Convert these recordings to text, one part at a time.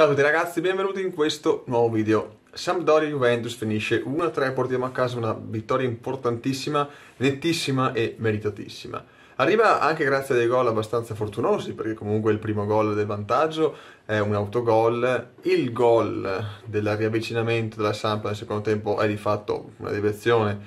Ciao a tutti ragazzi, benvenuti in questo nuovo video. Sampdoria Juventus finisce 1-3, portiamo a casa una vittoria importantissima, nettissima e meritatissima. Arriva anche grazie a dei gol abbastanza fortunosi, perché comunque il primo gol del vantaggio è un autogol, il gol del riavvicinamento della Samp nel secondo tempo è di fatto una deviazione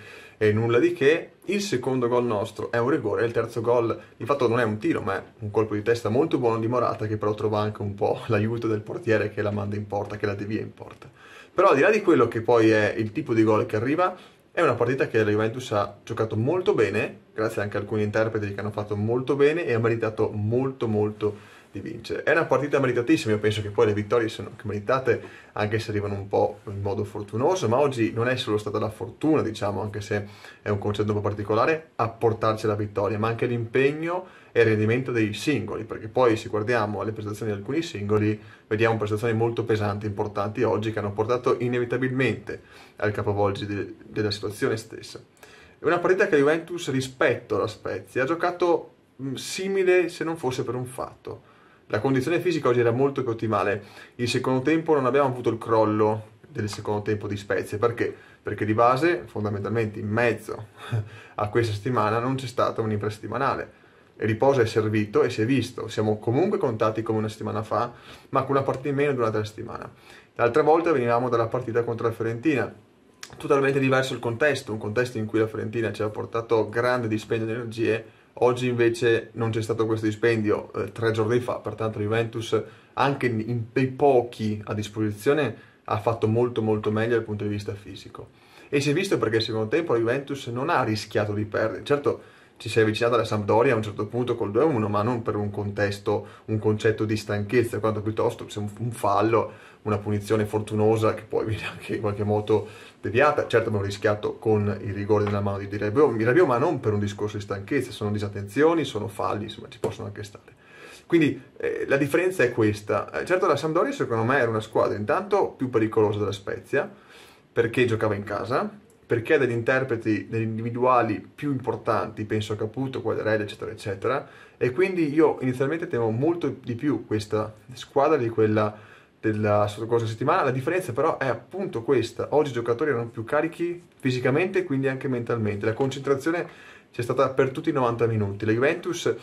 e nulla di che. Il secondo gol nostro è un rigore, il terzo gol di fatto non è un tiro, ma è un colpo di testa molto buono di Morata che però trova anche un po' l'aiuto del portiere che la manda in porta, che la devia in porta. Però al di là di quello che poi è il tipo di gol che arriva, è una partita che la Juventus ha giocato molto bene, grazie anche a alcuni interpreti che hanno fatto molto bene e ha meritato molto molto di vincere. È una partita meritatissima, io penso che poi le vittorie siano meritate, anche se arrivano un po' in modo fortunoso, ma oggi non è solo stata la fortuna, diciamo, anche se è un concetto un po' particolare, a portarci la vittoria, ma anche l'impegno e il rendimento dei singoli, perché poi se guardiamo alle prestazioni di alcuni singoli, vediamo prestazioni molto pesanti, importanti oggi, che hanno portato inevitabilmente al capovolgi de- della situazione stessa. È una partita che la Juventus rispetto alla Spezia ha giocato simile se non fosse per un fatto la condizione fisica oggi era molto più ottimale. Il secondo tempo non abbiamo avuto il crollo del secondo tempo di Spezia. Perché? Perché di base, fondamentalmente, in mezzo a questa settimana non c'è stata un'impresa Il riposo è servito e si è visto. Siamo comunque contati come una settimana fa, ma con una partita in meno durante la settimana. L'altra volta venivamo dalla partita contro la Fiorentina. Totalmente diverso il contesto, un contesto in cui la Fiorentina ci ha portato grande dispendio di energie Oggi invece non c'è stato questo dispendio, eh, tre giorni fa, pertanto Juventus anche in dei pochi a disposizione ha fatto molto molto meglio dal punto di vista fisico. E si è visto perché il secondo tempo la Juventus non ha rischiato di perdere. Certo, ci sei avvicinata alla Sampdoria a un certo punto col 2-1, ma non per un contesto, un concetto di stanchezza, quanto piuttosto se un, fallo, una punizione fortunosa che poi viene anche in qualche modo deviata. Certo abbiamo rischiato con il rigore della mano di Mirabio, ma non per un discorso di stanchezza, sono disattenzioni, sono falli, insomma ci possono anche stare. Quindi eh, la differenza è questa. Eh, certo la Sampdoria secondo me era una squadra intanto più pericolosa della Spezia, perché giocava in casa, perché degli interpreti, degli individuali più importanti, penso a Caputo, Quadrarelli, eccetera, eccetera, e quindi io inizialmente temo molto di più questa squadra di quella della scorsa settimana, la differenza però è appunto questa, oggi i giocatori erano più carichi fisicamente e quindi anche mentalmente, la concentrazione c'è stata per tutti i 90 minuti, la Juventus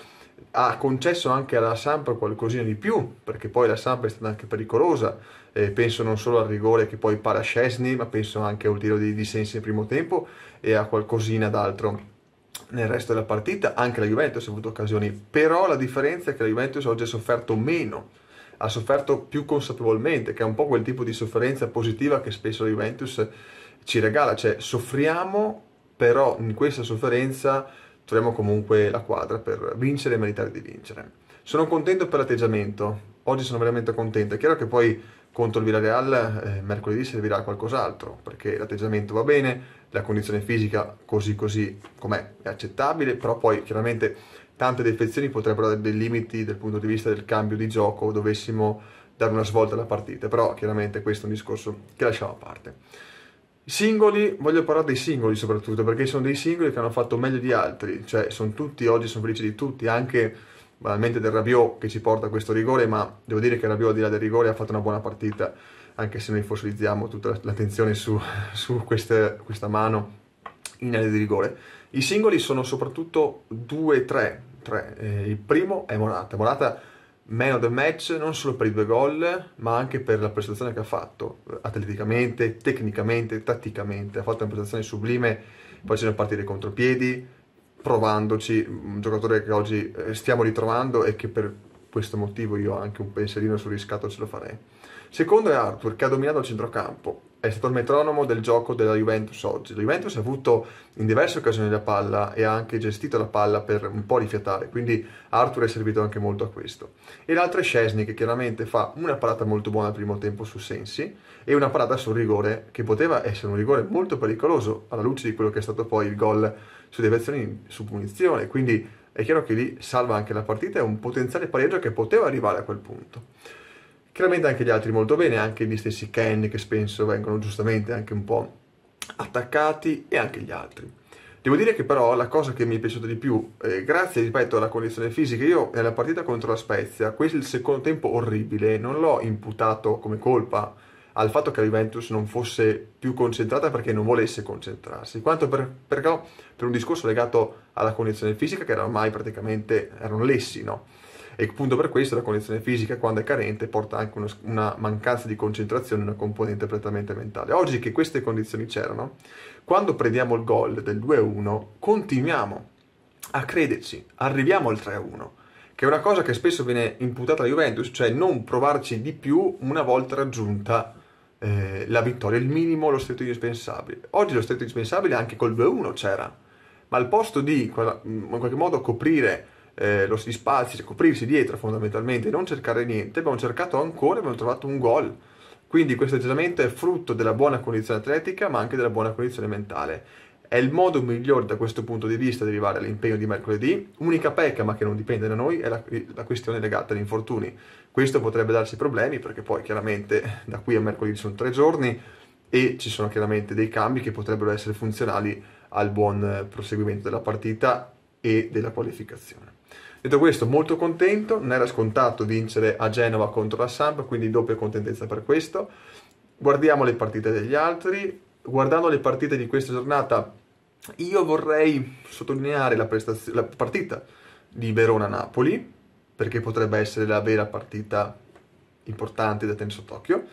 ha concesso anche alla Samp qualcosina di più, perché poi la Samp è stata anche pericolosa, eh, penso non solo al rigore che poi para Scesni, ma penso anche al tiro dei dissensi nel primo tempo e a qualcosina d'altro nel resto della partita, anche la Juventus ha avuto occasioni, però la differenza è che la Juventus oggi ha sofferto meno, ha sofferto più consapevolmente, che è un po' quel tipo di sofferenza positiva che spesso la Juventus ci regala, cioè soffriamo, però in questa sofferenza troviamo comunque la quadra per vincere e meritare di vincere. Sono contento per l'atteggiamento, oggi sono veramente contento, è chiaro che poi contro il Villarreal eh, mercoledì servirà qualcos'altro, perché l'atteggiamento va bene, la condizione fisica così così com'è è accettabile, però poi chiaramente tante defezioni potrebbero avere dei limiti dal punto di vista del cambio di gioco, dovessimo dare una svolta alla partita, però chiaramente questo è un discorso che lasciamo a parte. Singoli, voglio parlare dei singoli soprattutto, perché sono dei singoli che hanno fatto meglio di altri, cioè sono tutti, oggi sono felici di tutti, anche banalmente del Rabiot che ci porta a questo rigore, ma devo dire che Rabiot al di là del rigore ha fatto una buona partita, anche se noi fossilizziamo tutta l'attenzione su, su queste, questa mano in area di rigore. I singoli sono soprattutto due, tre, tre. Eh, il primo è Morata, Morata man of the match non solo per i due gol, ma anche per la prestazione che ha fatto atleticamente, tecnicamente, tatticamente. Ha fatto una prestazione sublime facendo partire i contropiedi, provandoci. Un giocatore che oggi eh, stiamo ritrovando e che per questo motivo io anche un pensierino sul riscatto ce lo farei. Secondo è Arthur che ha dominato il centrocampo, è stato il metronomo del gioco della Juventus oggi. La Juventus ha avuto in diverse occasioni la palla e ha anche gestito la palla per un po' rifiatare, quindi Arthur è servito anche molto a questo. E l'altro è Scesni che chiaramente fa una parata molto buona al primo tempo su Sensi e una parata sul rigore che poteva essere un rigore molto pericoloso alla luce di quello che è stato poi il gol su deviazioni su punizione, quindi è chiaro che lì salva anche la partita e un potenziale pareggio che poteva arrivare a quel punto. Chiaramente anche gli altri molto bene, anche gli stessi Ken che spesso vengono giustamente anche un po' attaccati e anche gli altri. Devo dire che però la cosa che mi è piaciuta di più, eh, grazie ripeto alla condizione fisica, io nella partita contro la Spezia, questo è il secondo tempo orribile, non l'ho imputato come colpa al fatto che la Juventus non fosse più concentrata perché non volesse concentrarsi, quanto per, per, per un discorso legato alla condizione fisica che era ormai praticamente erano lessi, no? e appunto per questo la condizione fisica quando è carente porta anche uno, una mancanza di concentrazione, una componente prettamente mentale. Oggi che queste condizioni c'erano, quando prendiamo il gol del 2-1 continuiamo a crederci, arriviamo al 3-1 che è una cosa che spesso viene imputata alla Juventus, cioè non provarci di più una volta raggiunta eh, la vittoria, il minimo, lo stretto indispensabile. Oggi lo stretto indispensabile anche col 2-1 c'era, ma al posto di in qualche modo coprire eh, gli spazi, coprirsi dietro fondamentalmente, non cercare niente, abbiamo cercato ancora e abbiamo trovato un gol. Quindi questo atteggiamento è frutto della buona condizione atletica ma anche della buona condizione mentale. È il modo migliore da questo punto di vista di arrivare all'impegno di mercoledì. Unica pecca, ma che non dipende da noi, è la, la questione legata agli infortuni. Questo potrebbe darci problemi perché poi chiaramente da qui a mercoledì sono tre giorni e ci sono chiaramente dei cambi che potrebbero essere funzionali al buon proseguimento della partita e della qualificazione. Detto questo, molto contento, non era scontato vincere a Genova contro la Samp, quindi doppia contentezza per questo. Guardiamo le partite degli altri, guardando le partite di questa giornata, io vorrei sottolineare la, prestaz- la partita di Verona-Napoli, perché potrebbe essere la vera partita importante da tenere sott'occhio,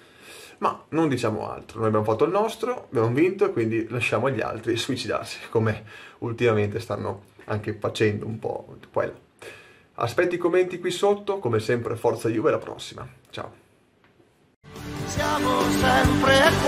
ma non diciamo altro, noi abbiamo fatto il nostro, abbiamo vinto, quindi lasciamo gli altri suicidarsi, come ultimamente stanno anche facendo un po' di quello. Aspetto i commenti qui sotto, come sempre forza Juve, alla prossima, ciao! Siamo sempre